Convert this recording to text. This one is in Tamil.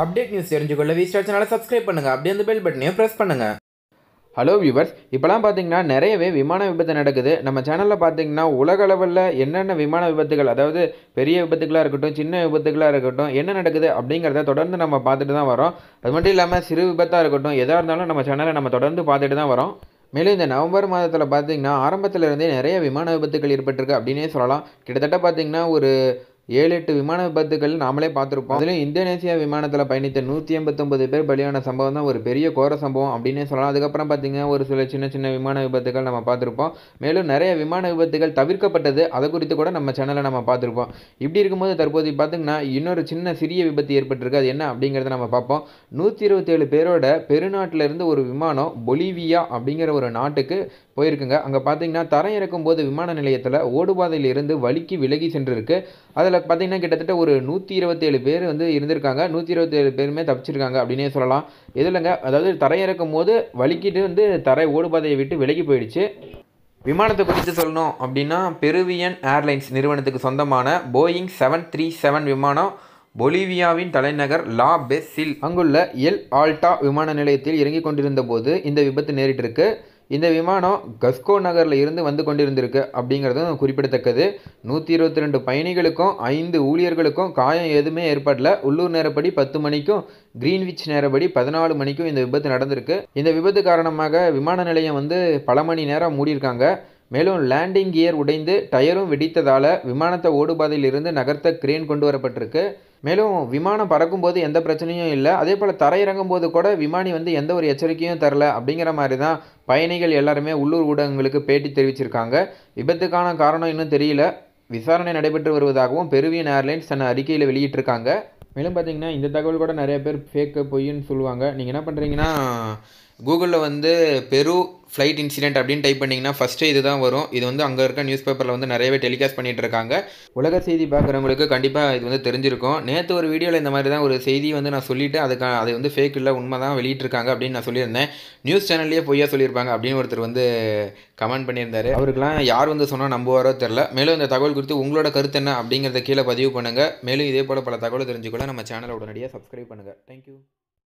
அப்டேட் நியூஸ் தெரிஞ்சுக்கொள்ள வி ஸ்டார் சேனலை சப்ஸ்கிரைப் பண்ணுங்கள் அப்படியே அந்த பெல் பட்டனையும் ப்ரெஸ் பண்ணுங்கள் ஹலோ வியூவர்ஸ் இப்போலாம் பார்த்தீங்கன்னா நிறையவே விமான விபத்து நடக்குது நம்ம சேனலில் பார்த்தீங்கன்னா உலக அளவில் என்னென்ன விமான விபத்துகள் அதாவது பெரிய விபத்துகளாக இருக்கட்டும் சின்ன விபத்துகளாக இருக்கட்டும் என்ன நடக்குது அப்படிங்கிறத தொடர்ந்து நம்ம பார்த்துட்டு தான் வரோம் அது மட்டும் இல்லாமல் சிறு விபத்தாக இருக்கட்டும் எதாக இருந்தாலும் நம்ம சேனலை நம்ம தொடர்ந்து பார்த்துட்டு தான் வரோம் மேலும் இந்த நவம்பர் மாதத்தில் பார்த்திங்கன்னா ஆரம்பத்தில் இருந்தே நிறைய விமான விபத்துகள் ஏற்பட்டிருக்கு அப்படின்னே சொல்லலாம் கிட்டத்தட்ட பார்த்திங்கன்னா ஒரு ஏழு எட்டு விமான விபத்துகள் நாமளே பார்த்துருப்போம் அதுலேயும் இந்தோனேசியா விமானத்தில் பயணித்த நூற்றி எண்பத்தொம்பது பேர் பலியான சம்பவம் தான் ஒரு பெரிய கோர சம்பவம் அப்படின்னு சொல்லலாம் அதுக்கப்புறம் பார்த்தீங்கன்னா ஒரு சில சின்ன சின்ன விமான விபத்துகள் நம்ம பார்த்துருப்போம் மேலும் நிறைய விமான விபத்துகள் தவிர்க்கப்பட்டது அதை குறித்து கூட நம்ம சேனலில் நம்ம பார்த்துருப்போம் இப்படி இருக்கும்போது தற்போது பார்த்திங்கன்னா இன்னொரு சின்ன சிறிய விபத்து ஏற்பட்டிருக்கு அது என்ன அப்படிங்கிறத நம்ம பார்ப்போம் நூற்றி இருபத்தேழு பேரோட பெருநாட்டிலிருந்து ஒரு விமானம் பொலிவியா அப்படிங்கிற ஒரு நாட்டுக்கு போயிருக்குங்க அங்கே பார்த்தீங்கன்னா தரம் இறக்கும் போது விமான நிலையத்தில் ஓடுபாதையில் இருந்து வழுக்கி விலகி சென்றிருக்கு அதில் பார்த்திங்கன்னா கிட்டத்தட்ட ஒரு நூற்றி இருபத்தேழு பேர் வந்து இருந்திருக்காங்க நூற்றி இருபத்தேழு பேருமே தப்பிச்சிருக்காங்க அப்படின்னே சொல்லலாம் எது இல்லைங்க அதாவது இறக்கும் போது வலிக்கிட்டு வந்து தரை ஓடுபாதையை விட்டு விலகி போயிடுச்சு விமானத்தை குறித்து சொல்லணும் அப்படின்னா பெருவியன் ஏர்லைன்ஸ் நிறுவனத்துக்கு சொந்தமான போயிங் செவன் த்ரீ செவன் விமானம் பொலிவியாவின் தலைநகர் லா பெஸில் அங்குள்ள எல் ஆல்டா விமான நிலையத்தில் இறங்கிக் கொண்டிருந்த போது இந்த விபத்து நேரிட்டிருக்கு இந்த விமானம் கஸ்கோ நகரில் இருந்து வந்து கொண்டிருந்திருக்கு அப்படிங்கிறதும் குறிப்பிடத்தக்கது நூற்றி இருபத்தி ரெண்டு பயணிகளுக்கும் ஐந்து ஊழியர்களுக்கும் காயம் எதுவுமே ஏற்படல உள்ளூர் நேரப்படி பத்து மணிக்கும் கிரீன்விச் நேரப்படி பதினாலு மணிக்கும் இந்த விபத்து நடந்திருக்கு இந்த விபத்து காரணமாக விமான நிலையம் வந்து பல மணி நேரம் மூடியிருக்காங்க மேலும் லேண்டிங் கியர் உடைந்து டயரும் வெடித்ததால் விமானத்தை ஓடுபாதையிலிருந்து நகர்த்த கிரேன் கொண்டு வரப்பட்டிருக்கு மேலும் விமானம் பறக்கும் போது எந்த பிரச்சனையும் இல்லை அதே போல் தரையிறங்கும் போது கூட விமானி வந்து எந்த ஒரு எச்சரிக்கையும் தரல அப்படிங்கிற மாதிரி தான் பயணிகள் எல்லாருமே உள்ளூர் ஊடகங்களுக்கு பேட்டி தெரிவிச்சிருக்காங்க விபத்துக்கான காரணம் இன்னும் தெரியல விசாரணை நடைபெற்று வருவதாகவும் பெருவியன் ஏர்லைன்ஸ் தன் அறிக்கையில் வெளியிட்டிருக்காங்க மேலும் பார்த்தீங்கன்னா இந்த தகவல் கூட நிறைய பேர் ஃபேக்கு பொய்யுன்னு சொல்லுவாங்க நீங்கள் என்ன பண்ணுறீங்கன்னா கூகுளில் வந்து பெரு ஃப்ளைட் இன்சிடென்ட் அப்படின்னு டைப் பண்ணிங்கன்னா ஃபஸ்ட்டு இது தான் வரும் இது வந்து அங்கே இருக்க நியூஸ் பேப்பரில் வந்து நிறையவே டெலிகாஸ்ட் பண்ணிகிட்டு இருக்காங்க உலக செய்தி பார்க்குறவங்களுக்கு கண்டிப்பாக இது வந்து தெரிஞ்சிருக்கும் நேற்று ஒரு வீடியோவில் இந்த மாதிரி தான் ஒரு செய்தி வந்து நான் சொல்லிவிட்டு அதுக்கு அது வந்து ஃபேக் இல்லை உண்மை தான் வெளியிட்டிருக்காங்க அப்படின்னு நான் சொல்லியிருந்தேன் நியூஸ் சேனல்லையே பொய்யா சொல்லியிருப்பாங்க அப்படின்னு ஒருத்தர் வந்து கமெண்ட் பண்ணியிருந்தாரு அவருக்கெலாம் யார் வந்து சொன்னால் நம்புவாரோ தெரில மேலும் இந்த தகவல் குறித்து உங்களோட கருத்து என்ன அப்படிங்கிறத கீழே பதிவு பண்ணுங்கள் மேலும் இதே போல் பல தகவல் தெரிஞ்சுக்கொள்ள நம்ம சேனலை உடனடியாக சப்ஸ்கிரைப் பண்ணுங்கள் தேங்க்யூ